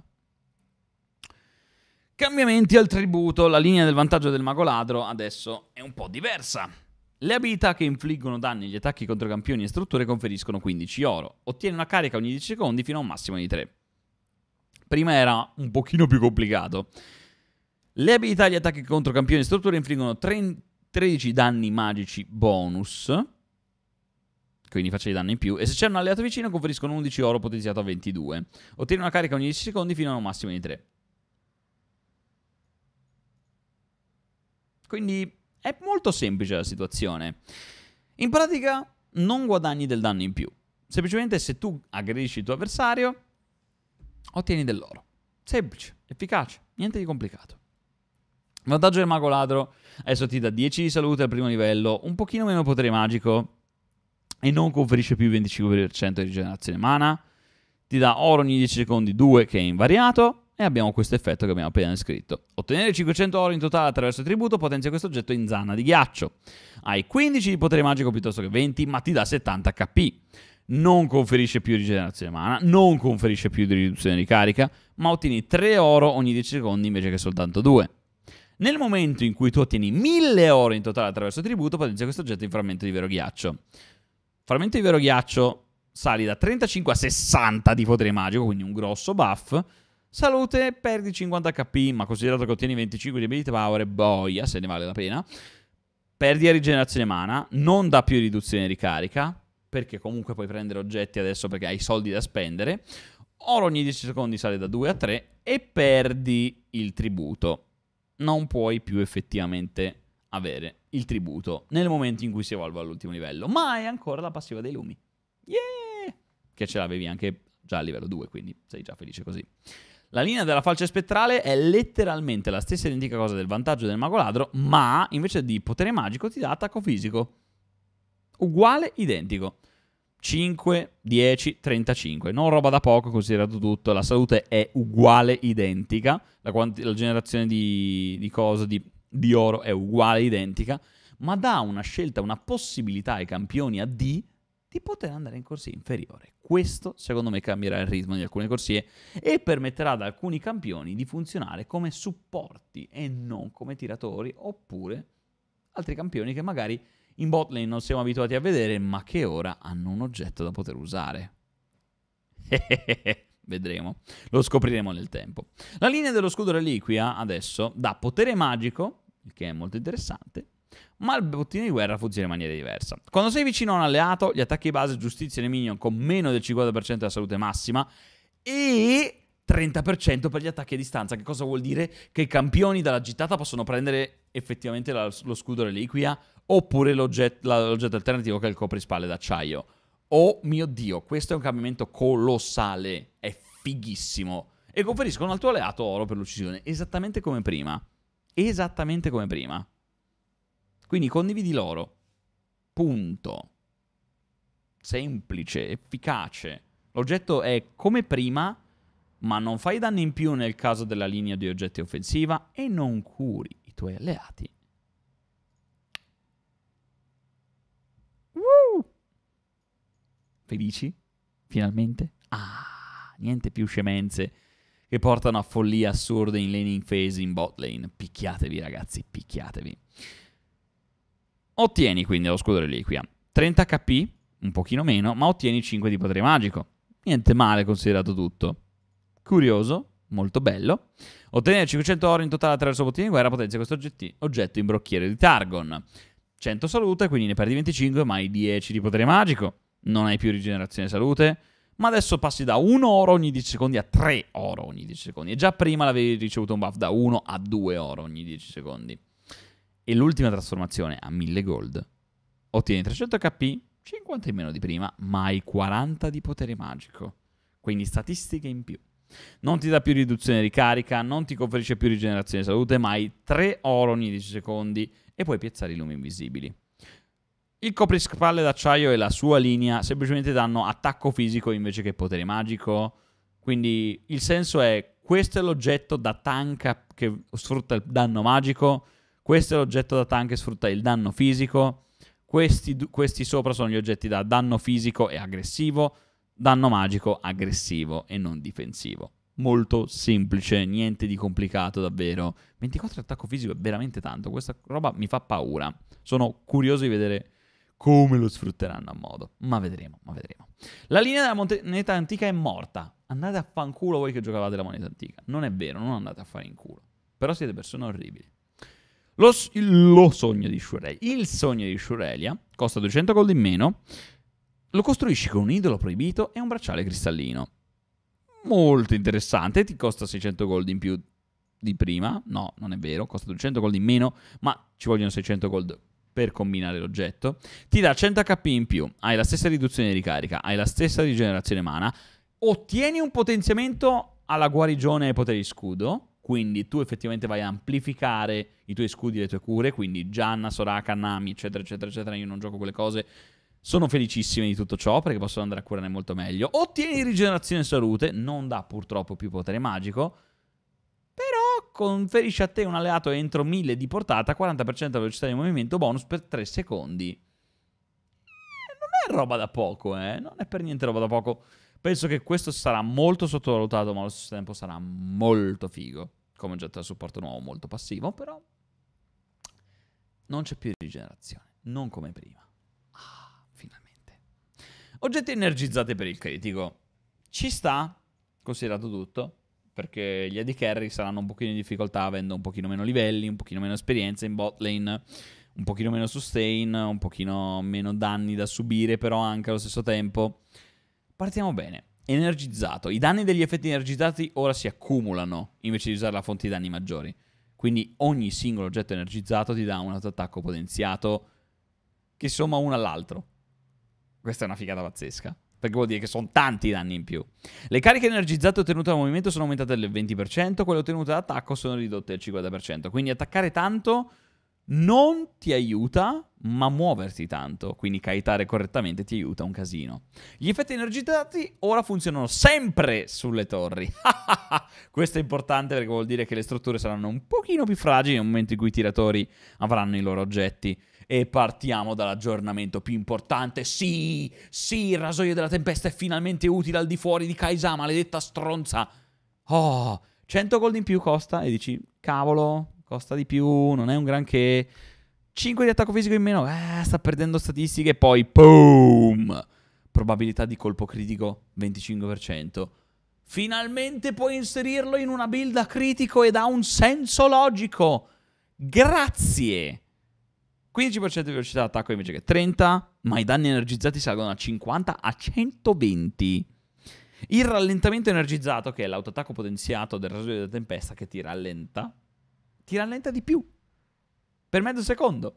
Cambiamenti al tributo. La linea del vantaggio del mago ladro adesso è un po' diversa. Le abilità che infliggono danni agli attacchi contro campioni e strutture conferiscono 15 oro. Ottiene una carica ogni 10 secondi fino a un massimo di 3. Prima era un pochino più complicato. Le abilità agli attacchi contro campioni e strutture infliggono 3, 13 danni magici bonus. Quindi faccia di danni in più. E se c'è un alleato vicino conferiscono 11 oro potenziato a 22. Ottiene una carica ogni 10 secondi fino a un massimo di 3. Quindi è molto semplice la situazione. In pratica non guadagni del danno in più. Semplicemente se tu aggredisci il tuo avversario, ottieni dell'oro. Semplice, efficace, niente di complicato. Vantaggio del mago ladro, adesso ti dà 10 di salute al primo livello, un pochino meno potere magico e non conferisce più il 25% di rigenerazione mana, ti dà oro ogni 10 secondi 2 che è invariato e abbiamo questo effetto che abbiamo appena descritto. Ottenere 500 oro in totale attraverso il tributo potenzia questo oggetto in zanna di ghiaccio. Hai 15 di potere magico piuttosto che 20, ma ti dà 70 HP. Non conferisce più rigenerazione mana, non conferisce più di riduzione di carica, ma ottieni 3 oro ogni 10 secondi invece che soltanto 2. Nel momento in cui tu ottieni 1000 oro in totale attraverso il tributo, potenzia questo oggetto in frammento di vero ghiaccio. Frammento di vero ghiaccio sali da 35 a 60 di potere magico, quindi un grosso buff, Salute, perdi 50 HP, ma considerato che ottieni 25 di ability power, boia, se ne vale la pena. Perdi a rigenerazione mana, non dà più riduzione ricarica, perché comunque puoi prendere oggetti adesso perché hai soldi da spendere. Oro ogni 10 secondi sale da 2 a 3 e perdi il tributo. Non puoi più effettivamente avere il tributo nel momento in cui si evolve all'ultimo livello, ma è ancora la passiva dei lumi. Yeah! Che ce l'avevi anche già a livello 2, quindi sei già felice così. La linea della falce spettrale è letteralmente la stessa identica cosa del vantaggio del mago ladro, ma invece di potere magico ti dà attacco fisico. Uguale, identico. 5, 10, 35. Non roba da poco, considerato tutto. La salute è uguale, identica. La, la generazione di, di cose, di, di oro è uguale, identica. Ma dà una scelta, una possibilità ai campioni AD di poter andare in corsia inferiore. Questo, secondo me, cambierà il ritmo di alcune corsie e permetterà ad alcuni campioni di funzionare come supporti e non come tiratori, oppure altri campioni che magari in botlane non siamo abituati a vedere, ma che ora hanno un oggetto da poter usare. [laughs] Vedremo, lo scopriremo nel tempo. La linea dello scudo reliquia adesso dà potere magico, il che è molto interessante, ma il bottino di guerra funziona in maniera diversa. Quando sei vicino a un alleato, gli attacchi base giustiziano i minion con meno del 50% della salute massima e 30% per gli attacchi a distanza. Che cosa vuol dire? Che i campioni dalla gittata possono prendere effettivamente la, lo scudo reliquia oppure l'oggetto, alternativo che è il coprispalle d'acciaio. Oh mio Dio, questo è un cambiamento colossale, è fighissimo. E conferiscono al tuo alleato oro per l'uccisione, esattamente come prima. Esattamente come prima. Quindi condividi loro. Punto. Semplice, efficace. L'oggetto è come prima, ma non fai danni in più nel caso della linea di oggetti offensiva e non curi i tuoi alleati. Woo! Felici? Finalmente? Ah, niente più scemenze che portano a follie assurde in laning phase in bot lane. Picchiatevi ragazzi, picchiatevi. Ottieni quindi lo scudo reliquia. 30 HP, un pochino meno, ma ottieni 5 di potere magico. Niente male considerato tutto. Curioso, molto bello. Ottenere 500 oro in totale attraverso bottini di guerra potenzia questo oggetto in brocchiere di Targon. 100 salute, quindi ne perdi 25, ma hai 10 di potere magico. Non hai più rigenerazione salute. Ma adesso passi da 1 oro ogni 10 secondi a 3 oro ogni 10 secondi. E già prima l'avevi ricevuto un buff da 1 a 2 oro ogni 10 secondi e l'ultima trasformazione a 1000 gold, ottieni 300 HP, 50 in meno di prima, ma hai 40 di potere magico, quindi statistiche in più. Non ti dà più riduzione di carica, non ti conferisce più rigenerazione di salute, ma hai 3 oro ogni 10 secondi e puoi piazzare i lumi invisibili. Il coprispalle d'acciaio e la sua linea semplicemente danno attacco fisico invece che potere magico, quindi il senso è questo è l'oggetto da tank che sfrutta il danno magico, questo è l'oggetto da tank che sfrutta il danno fisico. Questi, questi sopra sono gli oggetti da danno fisico e aggressivo, danno magico aggressivo e non difensivo. Molto semplice, niente di complicato davvero. 24 attacco fisico è veramente tanto, questa roba mi fa paura. Sono curioso di vedere come lo sfrutteranno a modo. Ma vedremo, ma vedremo. La linea della moneta antica è morta. Andate a fanculo voi che giocavate la moneta antica. Non è vero, non andate a fare in culo. Però siete persone orribili. Lo, lo sogno di Shurelia, il sogno di Shurelia, costa 200 gold in meno, lo costruisci con un idolo proibito e un bracciale cristallino. Molto interessante, ti costa 600 gold in più di prima, no, non è vero, costa 200 gold in meno, ma ci vogliono 600 gold per combinare l'oggetto. Ti dà 100 HP in più, hai la stessa riduzione di ricarica, hai la stessa rigenerazione mana, ottieni un potenziamento alla guarigione e ai poteri scudo, quindi tu effettivamente vai a amplificare i tuoi scudi e le tue cure, quindi Gianna, Soraka, Nami, eccetera, eccetera, eccetera. Io non gioco quelle cose. Sono felicissimi di tutto ciò perché possono andare a curare molto meglio. Ottieni rigenerazione salute, non dà purtroppo più potere magico, però conferisce a te un alleato entro 1000 di portata, 40% velocità di movimento bonus per 3 secondi. Eh, non è roba da poco, eh, non è per niente roba da poco. Penso che questo sarà molto sottovalutato, ma allo stesso tempo sarà molto figo. Come oggetto da supporto nuovo, molto passivo, però non c'è più rigenerazione, non come prima. Ah, finalmente. Oggetti energizzati per il critico. Ci sta, considerato tutto, perché gli AD carry saranno un pochino in difficoltà avendo un pochino meno livelli, un pochino meno esperienza in bot lane, un pochino meno sustain, un pochino meno danni da subire, però anche allo stesso tempo Partiamo bene. Energizzato. I danni degli effetti energizzati ora si accumulano invece di usare la fonte di danni maggiori. Quindi ogni singolo oggetto energizzato ti dà un altro attacco potenziato che somma uno all'altro. Questa è una figata pazzesca. Perché vuol dire che sono tanti danni in più. Le cariche energizzate ottenute dal movimento sono aumentate del 20%, quelle ottenute dall'attacco sono ridotte del 50%. Quindi attaccare tanto non ti aiuta, ma muoverti tanto, quindi caitare correttamente ti aiuta un casino. Gli effetti energizzati ora funzionano sempre sulle torri. [laughs] Questo è importante perché vuol dire che le strutture saranno un pochino più fragili nel momento in cui i tiratori avranno i loro oggetti. E partiamo dall'aggiornamento più importante. Sì, sì, il rasoio della tempesta è finalmente utile al di fuori di Kaisa, maledetta stronza. Oh, 100 gold in più costa e dici, cavolo, costa di più, non è un granché. 5 di attacco fisico in meno, eh, sta perdendo statistiche, poi boom! Probabilità di colpo critico 25%. Finalmente puoi inserirlo in una build a critico ed ha un senso logico. Grazie. 15% di velocità d'attacco invece che 30, ma i danni energizzati salgono da 50 a 120. Il rallentamento energizzato, che è l'autoattacco potenziato del rasoio della tempesta che ti rallenta, ti rallenta di più per mezzo secondo.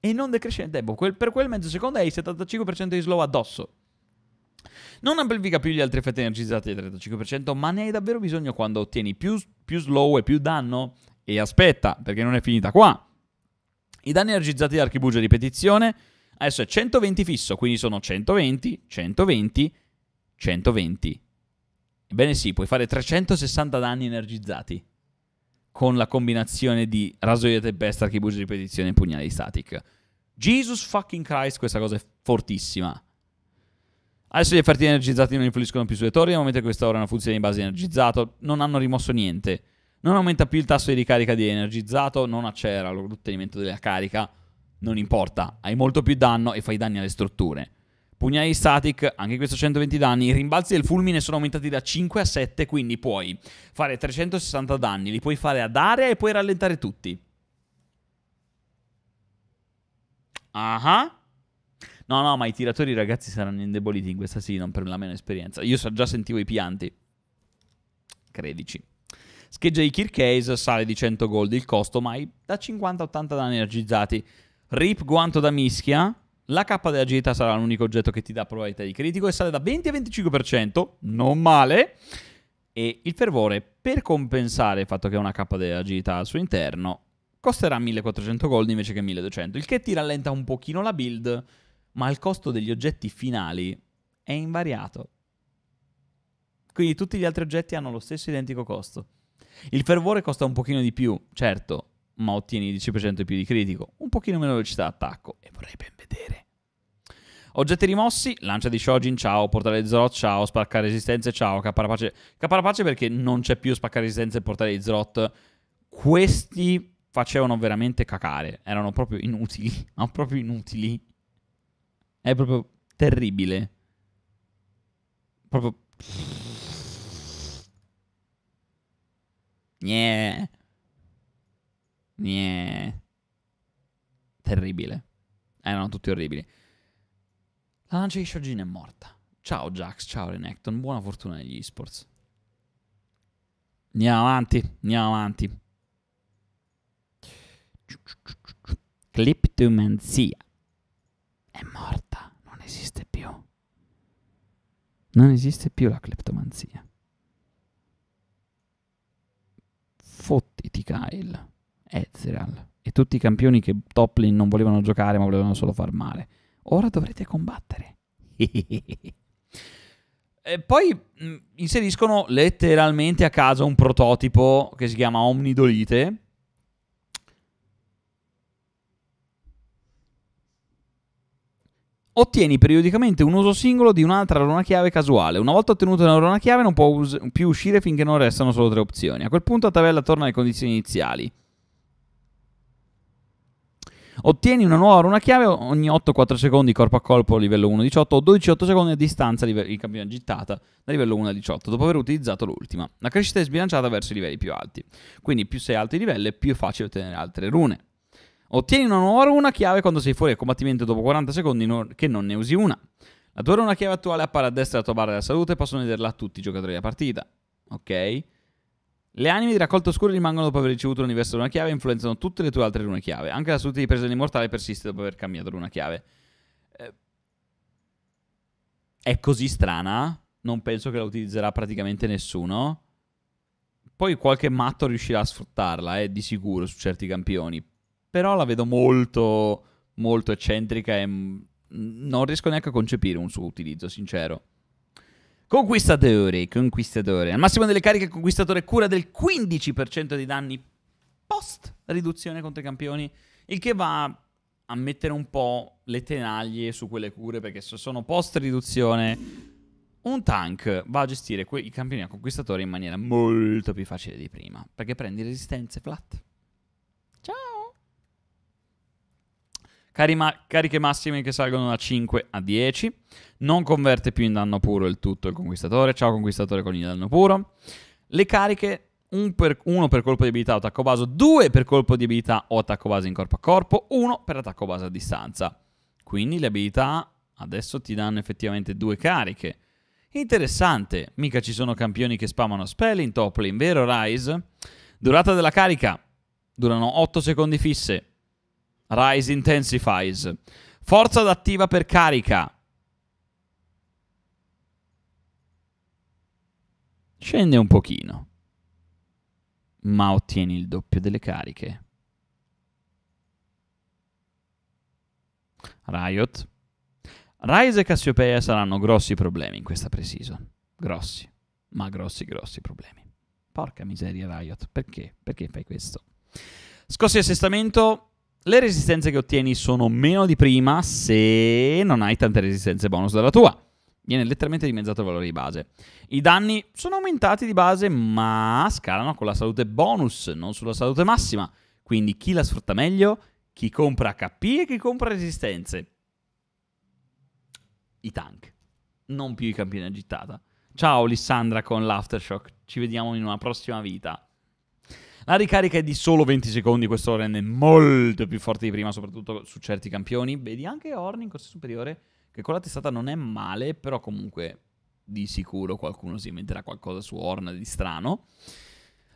E non decresce nel tempo. Eh, boh, quel, per quel mezzo secondo hai il 75% di slow addosso. Non amplifica più gli altri effetti energizzati del 35%, ma ne hai davvero bisogno quando ottieni più, più slow e più danno? E aspetta, perché non è finita qua. I danni energizzati da archibugia a ripetizione adesso è 120 fisso, quindi sono 120, 120, 120. Ebbene sì, puoi fare 360 danni energizzati con la combinazione di rasoio tempesta, archibugi di ripetizione e pugnali di static. Jesus fucking Christ, questa cosa è fortissima. Adesso gli effetti energizzati non influiscono più sulle torri, nel momento in cui questa ora è una funzione di base energizzato, non hanno rimosso niente. Non aumenta più il tasso di ricarica di energizzato, non accelera l'ottenimento della carica, non importa, hai molto più danno e fai danni alle strutture. Pugnali static, anche questo 120 danni. I rimbalzi del fulmine sono aumentati da 5 a 7, quindi puoi fare 360 danni, li puoi fare ad area e puoi rallentare tutti. Ah. No, no, ma i tiratori ragazzi saranno indeboliti in questa sì, non per la meno esperienza. Io già sentivo i pianti. Credici. Scheggia di Kirkcase sale di 100 gold il costo, ma da 50 a 80 danni energizzati. Rip guanto da mischia. La K dell'agilità sarà l'unico oggetto che ti dà probabilità di critico e sale da 20 a 25%, non male. E il fervore, per compensare il fatto che ha una K dell'agilità al suo interno, costerà 1400 gold invece che 1200, il che ti rallenta un pochino la build, ma il costo degli oggetti finali è invariato. Quindi tutti gli altri oggetti hanno lo stesso identico costo. Il fervore costa un pochino di più, certo, ma ottieni 10% più di critico, un pochino meno velocità d'attacco e vorrei ben vedere. Oggetti rimossi, lancia di Shojin, ciao, portale di Zrot, ciao, spacca resistenze, ciao, caparapace. Caparapace perché non c'è più spaccare resistenze e portale di Zrot. Questi facevano veramente cacare, erano proprio inutili, [laughs] ma proprio inutili. È proprio terribile. Proprio... Yeah. [sniffs] Nie. Terribile. Erano eh, tutti orribili. La lancia di Shogin è morta. Ciao Jax, ciao Renekton, buona fortuna negli esports. Andiamo avanti, andiamo avanti. Cliptomanzia è morta, non esiste più. Non esiste più la cleptomanzia. Fottiti, Kyle. Ezreal e tutti i campioni che Toplin non volevano giocare ma volevano solo far male. Ora dovrete combattere. [laughs] e poi mh, mm, inseriscono letteralmente a caso un prototipo che si chiama Omnidolite. Ottieni periodicamente un uso singolo di un'altra runa chiave casuale. Una volta ottenuta una runa chiave non può us- più uscire finché non restano solo tre opzioni. A quel punto la tabella torna alle condizioni iniziali. Ottieni una nuova runa chiave ogni 8-4 secondi corpo a corpo a livello 1-18 o 12-8 secondi a distanza in campione gittata da livello 1 a 18 dopo aver utilizzato l'ultima. La crescita è sbilanciata verso i livelli più alti, quindi più sei alto i livelli più è facile ottenere altre rune. Ottieni una nuova runa chiave quando sei fuori al combattimento dopo 40 secondi che non ne usi una. La tua runa chiave attuale appare a destra della tua barra della salute e possono vederla tutti i giocatori della partita. Ok? Le anime di raccolto oscuro rimangono dopo aver ricevuto l'universo di una chiave e influenzano tutte le tue altre rune chiave. Anche la salute di presa dell'immortale persiste dopo aver cambiato l'una chiave. Eh, è così strana. Non penso che la utilizzerà praticamente nessuno. Poi qualche matto riuscirà a sfruttarla, eh, di sicuro, su certi campioni. Però la vedo molto, molto eccentrica e mm, non riesco neanche a concepire un suo utilizzo, sincero. Conquistatore, conquistatore. Al massimo delle cariche conquistatore cura del 15% dei danni post riduzione contro i campioni, il che va a mettere un po' le tenaglie su quelle cure perché se sono post riduzione un tank va a gestire i campioni a conquistatore in maniera molto più facile di prima perché prendi resistenze flat. Carima- cariche massime che salgono da 5 a 10, non converte più in danno puro il tutto il conquistatore, ciao conquistatore con il danno puro. Le cariche 1 per, per, colpo di abilità o attacco base, 2 per colpo di abilità o attacco base in corpo a corpo, 1 per attacco base a distanza. Quindi le abilità adesso ti danno effettivamente due cariche. Interessante, mica ci sono campioni che spamano spell in top lane, vero Rise? Durata della carica, durano 8 secondi fisse, Rise Intensifies. Forza adattiva per carica. Scende un pochino. Ma ottieni il doppio delle cariche. Riot. Rise e Cassiopeia saranno grossi problemi in questa pre Grossi, ma grossi, grossi problemi. Porca miseria, Riot. Perché? Perché fai questo? Scossi assestamento le resistenze che ottieni sono meno di prima se non hai tante resistenze bonus dalla tua. Viene letteralmente dimezzato il valore di base. I danni sono aumentati di base, ma scalano con la salute bonus, non sulla salute massima. Quindi chi la sfrutta meglio, chi compra HP e chi compra resistenze. I tank, non più i campioni agitata. Ciao Lissandra con l'Aftershock, ci vediamo in una prossima vita. La ricarica è di solo 20 secondi, questo lo rende molto più forte di prima, soprattutto su certi campioni. Vedi anche Horn in corsa superiore, che con la testata non è male, però comunque di sicuro qualcuno si inventerà qualcosa su Horn di strano.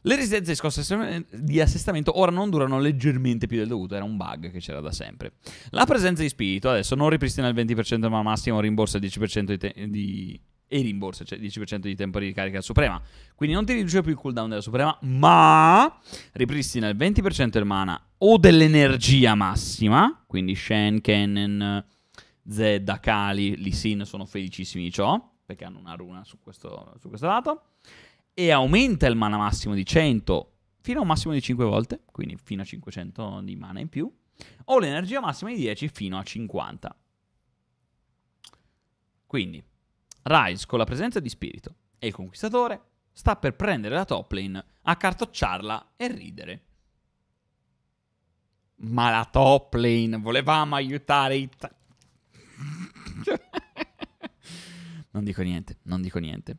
Le resistenze di assestamento ora non durano leggermente più del dovuto, era un bug che c'era da sempre. La presenza di spirito adesso non ripristina il 20% ma massimo rimborsa il 10% di, di e rimborsa, cioè 10% di tempo di ricarica suprema. Quindi non ti riduce più il cooldown della suprema, ma ripristina il 20% del mana o dell'energia massima, quindi Shen, Kennen, Zed, Akali, Lee Sin sono felicissimi di ciò, perché hanno una runa su questo, su questo lato, e aumenta il mana massimo di 100 fino a un massimo di 5 volte, quindi fino a 500 di mana in più, o l'energia massima di 10 fino a 50. Quindi Rise, con la presenza di spirito e il conquistatore, sta per prendere la top lane, accartocciarla e ridere. Ma la top lane, volevamo aiutare i... Ta- [laughs] non dico niente, non dico niente.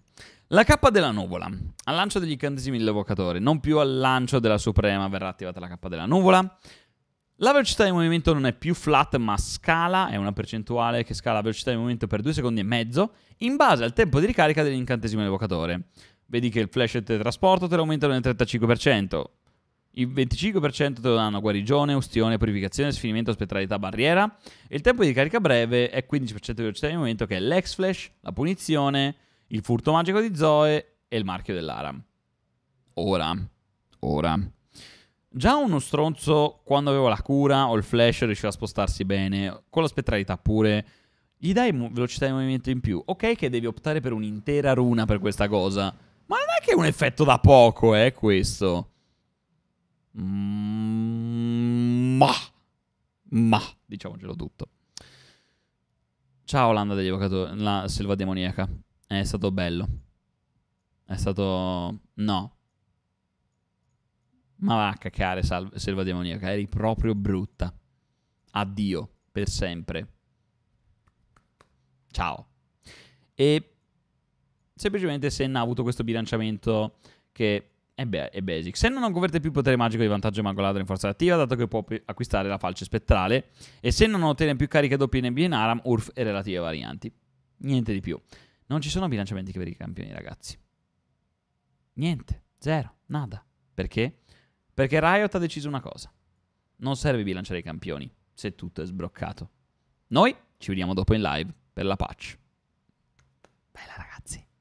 La K della nuvola. Al lancio degli incantesimi dell'evocatore, non più al lancio della suprema, verrà attivata la K della nuvola. La velocità di movimento non è più flat ma scala, è una percentuale che scala la velocità di movimento per 2 secondi e mezzo in base al tempo di ricarica dell'incantesimo evocatore. Vedi che il flash e il teletrasporto te lo aumentano del 35%, il 25% te lo danno guarigione, ustione, purificazione, sfinimento, spettralità, barriera e il tempo di ricarica breve è 15% di velocità di movimento che è l'ex flash, la punizione, il furto magico di Zoe e il marchio dell'Aram. Ora, ora Già uno stronzo quando avevo la cura o il flash riusciva a spostarsi bene, con la spettralità pure. Gli dai velocità di movimento in più. Ok che devi optare per un'intera runa per questa cosa. Ma non è che è un effetto da poco, eh, questo. Mm, ma. Ma. Diciamocelo tutto. Ciao Landa degli evocatori, la selva demoniaca. È stato bello. È stato... No, ma va a cacare, sal- selva demoniaca, eri proprio brutta. Addio, per sempre. Ciao. E semplicemente Senna ha avuto questo bilanciamento che è, be- è basic. Senna non converte più potere magico di vantaggio mago ladro in forza attiva, dato che può acquistare la falce spettrale, e Senna non ottiene più cariche doppie in NBA in Aram, Urf e relative varianti. Niente di più. Non ci sono bilanciamenti per i campioni, ragazzi. Niente, zero, nada. Perché? Perché Riot ha deciso una cosa. Non serve bilanciare i campioni se tutto è sbroccato. Noi ci vediamo dopo in live per la patch. Bella ragazzi.